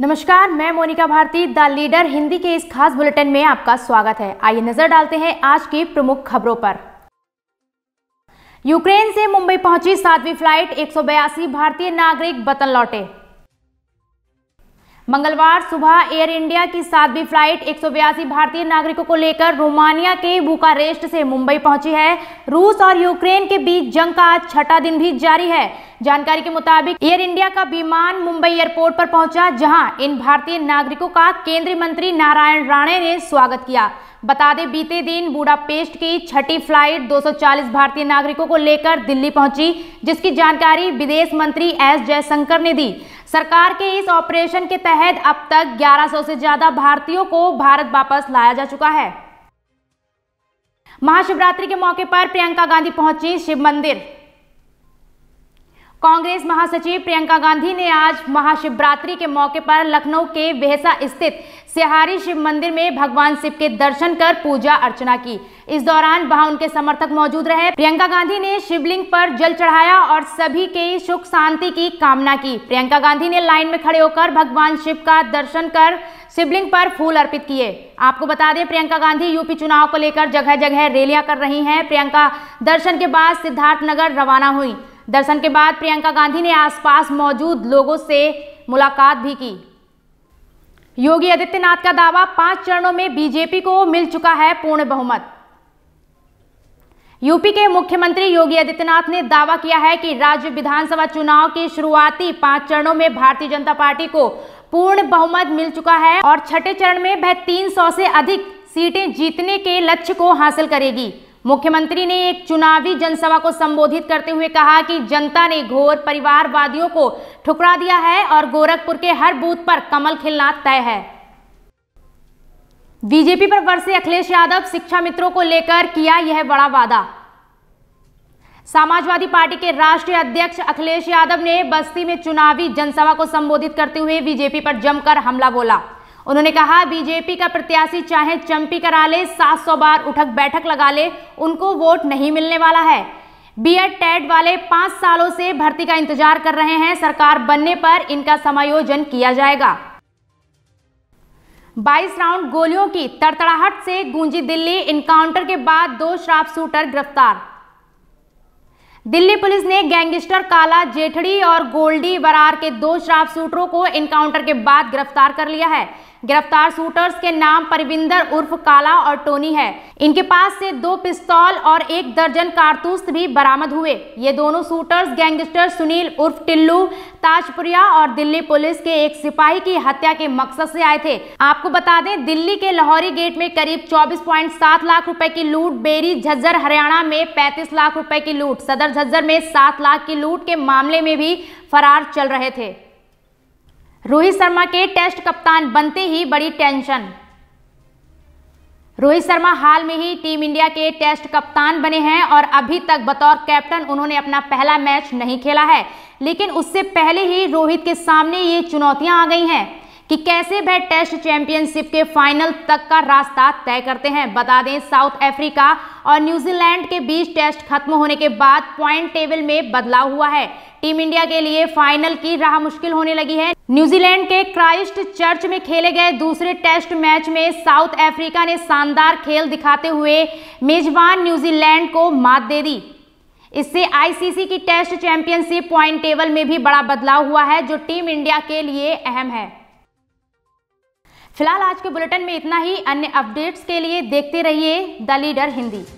नमस्कार मैं Monica Bharti the Leader Hindi के इस खास बुलेटिन में आपका स्वागत है आइए नजर डालते हैं आज की प्रमुख खबरों पर यूक्रेन से मुंबई पहुंची सातवीं फ्लाइट एक भारतीय नागरिक बतन लौटे मंगलवार सुबह एयर इंडिया की सातवीं फ्लाइट एक भारतीय नागरिकों को लेकर रोमानिया के बुकारेस्ट से मुंबई पहुंची है रूस और यूक्रेन के बीच जंग का आज छठा दिन भी जारी है जानकारी के मुताबिक एयर इंडिया का विमान मुंबई एयरपोर्ट पर पहुंचा जहां इन भारतीय नागरिकों का केंद्रीय मंत्री नारायण राणे ने स्वागत किया बता दें बीते दिन बुडापेस्ट की छठी फ्लाइट 240 भारतीय नागरिकों को लेकर दिल्ली पहुंची जिसकी जानकारी विदेश मंत्री एस जयशंकर ने दी सरकार के इस ऑपरेशन के तहत अब तक 1100 से ज्यादा भारतीयों को भारत वापस लाया जा चुका है महाशिवरात्रि के मौके पर प्रियंका गांधी पहुंची शिव मंदिर कांग्रेस महासचिव प्रियंका गांधी ने आज महाशिवरात्रि के मौके पर लखनऊ के वेहसा स्थित सिहारी शिव मंदिर में भगवान शिव के दर्शन कर पूजा अर्चना की इस दौरान वहां उनके समर्थक मौजूद रहे प्रियंका गांधी ने शिवलिंग पर जल चढ़ाया और सभी के सुख शांति की कामना की प्रियंका गांधी ने लाइन में खड़े होकर भगवान शिव का दर्शन कर शिवलिंग पर फूल अर्पित किए आपको बता दें प्रियंका गांधी यूपी चुनाव को लेकर जगह जगह रैलियां कर रही हैं प्रियंका दर्शन के बाद सिद्धार्थनगर रवाना हुई दर्शन के बाद प्रियंका गांधी ने आसपास मौजूद लोगों से मुलाकात भी की योगी आदित्यनाथ का दावा पांच चरणों में बीजेपी को मिल चुका है पूर्ण बहुमत यूपी के मुख्यमंत्री योगी आदित्यनाथ ने दावा किया है कि राज्य विधानसभा चुनाव के शुरुआती पांच चरणों में भारतीय जनता पार्टी को पूर्ण बहुमत मिल चुका है और छठे चरण में वह 300 से अधिक सीटें जीतने के लक्ष्य को हासिल करेगी मुख्यमंत्री ने एक चुनावी जनसभा को संबोधित करते हुए कहा कि जनता ने घोर परिवारवादियों को ठुकरा दिया है और गोरखपुर के हर बूथ पर कमल खिलना तय है बीजेपी पर वर्षे अखिलेश यादव शिक्षा मित्रों को लेकर किया यह बड़ा वादा समाजवादी पार्टी के राष्ट्रीय अध्यक्ष अखिलेश यादव ने बस्ती में चुनावी जनसभा को संबोधित करते हुए बीजेपी पर जमकर हमला बोला उन्होंने कहा बीजेपी का प्रत्याशी चाहे चंपी करा ले 700 बार उठक बैठक लगा ले उनको वोट नहीं मिलने वाला है बीएड टेट वाले पांच सालों से भर्ती का इंतजार कर रहे हैं सरकार बनने पर इनका समायोजन किया जाएगा 22 राउंड गोलियों की तड़तड़ाहट से गूंजी दिल्ली इनकाउंटर के बाद दो शराब शूटर गिरफ्तार दिल्ली पुलिस ने गैंगस्टर काला जेठड़ी और गोल्डी बरार के दो शराब शूटरों को इनकाउंटर के बाद गिरफ्तार कर लिया है गिरफ्तार शूटर्स के नाम परविंदर उर्फ काला और टोनी है इनके पास से दो पिस्तौल और एक दर्जन कारतूस भी बरामद हुए ये दोनों शूटर्स गैंगस्टर सुनील उर्फ टिल्लू ताजपुरिया और दिल्ली पुलिस के एक सिपाही की हत्या के मकसद से आए थे आपको बता दें दिल्ली के लाहौरी गेट में करीब 24.7 लाख रुपए की लूट बेरी झज्जर हरियाणा में 35 लाख रुपए की लूट सदर झज्जर में सात लाख की लूट के मामले में भी फरार चल रहे थे रोहित शर्मा के टेस्ट कप्तान बनते ही बड़ी टेंशन रोहित शर्मा हाल में ही टीम इंडिया के टेस्ट कप्तान बने हैं और अभी तक बतौर कैप्टन उन्होंने अपना पहला मैच नहीं खेला है लेकिन उससे पहले ही रोहित के सामने ये चुनौतियां आ गई हैं कि कैसे वह टेस्ट चैंपियनशिप के फाइनल तक का रास्ता तय करते हैं बता दें साउथ अफ्रीका और न्यूजीलैंड के बीच टेस्ट खत्म होने के बाद पॉइंट टेबल में बदलाव हुआ है टीम इंडिया के लिए फाइनल की राह मुश्किल होने लगी है न्यूजीलैंड के क्राइस्ट चर्च में खेले गए दूसरे टेस्ट मैच में साउथ अफ्रीका ने शानदार खेल दिखाते हुए मेजबान न्यूजीलैंड को मात दे दी इससे आईसीसी की टेस्ट चैंपियनशिप पॉइंट टेबल में भी बड़ा बदलाव हुआ है जो टीम इंडिया के लिए अहम है फिलहाल आज के बुलेटिन में इतना ही अन्य अपडेट्स के लिए देखते रहिए द लीडर हिंदी